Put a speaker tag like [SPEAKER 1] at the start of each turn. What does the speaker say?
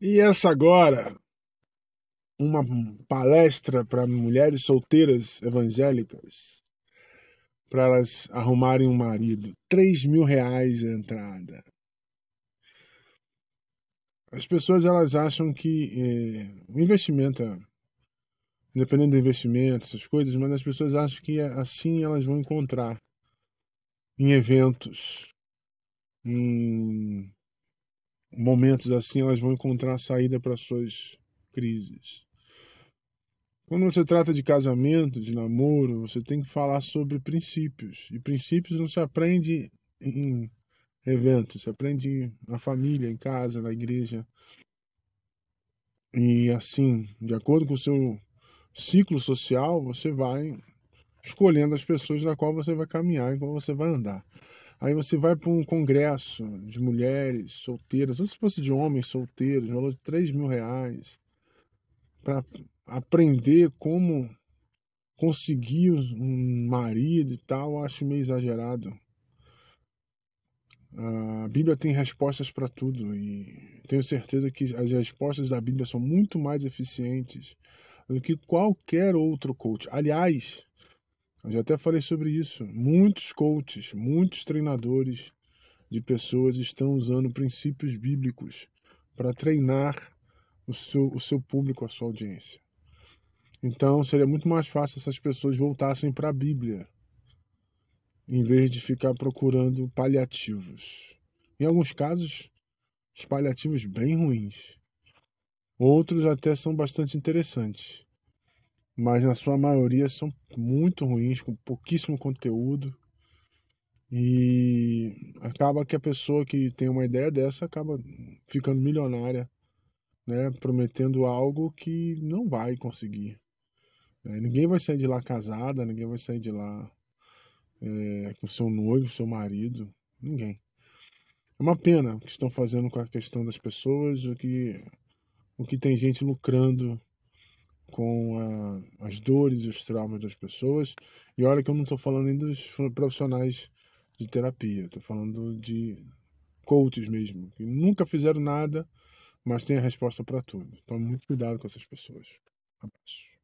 [SPEAKER 1] E essa agora, uma palestra para mulheres solteiras evangélicas, para elas arrumarem um marido. 3 mil reais a entrada. As pessoas elas acham que eh, o investimento, independente é, do investimento, essas coisas, mas as pessoas acham que eh, assim elas vão encontrar em eventos, em momentos assim, elas vão encontrar saída para suas crises. Quando você trata de casamento, de namoro, você tem que falar sobre princípios. E princípios não se aprende em eventos, se aprende na família, em casa, na igreja. E assim, de acordo com o seu ciclo social, você vai escolhendo as pessoas na qual você vai caminhar e qual você vai andar. Aí você vai para um congresso de mulheres solteiras, ou se fosse de homens solteiros, valor de 3 mil reais, para aprender como conseguir um marido e tal, acho meio exagerado. A Bíblia tem respostas para tudo e tenho certeza que as respostas da Bíblia são muito mais eficientes do que qualquer outro coach. Aliás, eu já até falei sobre isso. Muitos coaches, muitos treinadores de pessoas estão usando princípios bíblicos para treinar o seu, o seu público, a sua audiência. Então seria muito mais fácil essas pessoas voltassem para a Bíblia, em vez de ficar procurando paliativos. Em alguns casos, os paliativos bem ruins. Outros até são bastante interessantes, mas na sua maioria são muito ruins, com pouquíssimo conteúdo. E acaba que a pessoa que tem uma ideia dessa acaba ficando milionária, né? Prometendo algo que não vai conseguir. Né. Ninguém vai sair de lá casada, ninguém vai sair de lá é, com seu noivo, seu marido, ninguém. É uma pena o que estão fazendo com a questão das pessoas, o que, o que tem gente lucrando com a, ah, as dores e os traumas das pessoas. E olha que eu não estou falando nem dos profissionais de terapia, estou falando de coaches mesmo, que nunca fizeram nada, mas têm a resposta para tudo. Então, muito cuidado com essas pessoas. Abraço.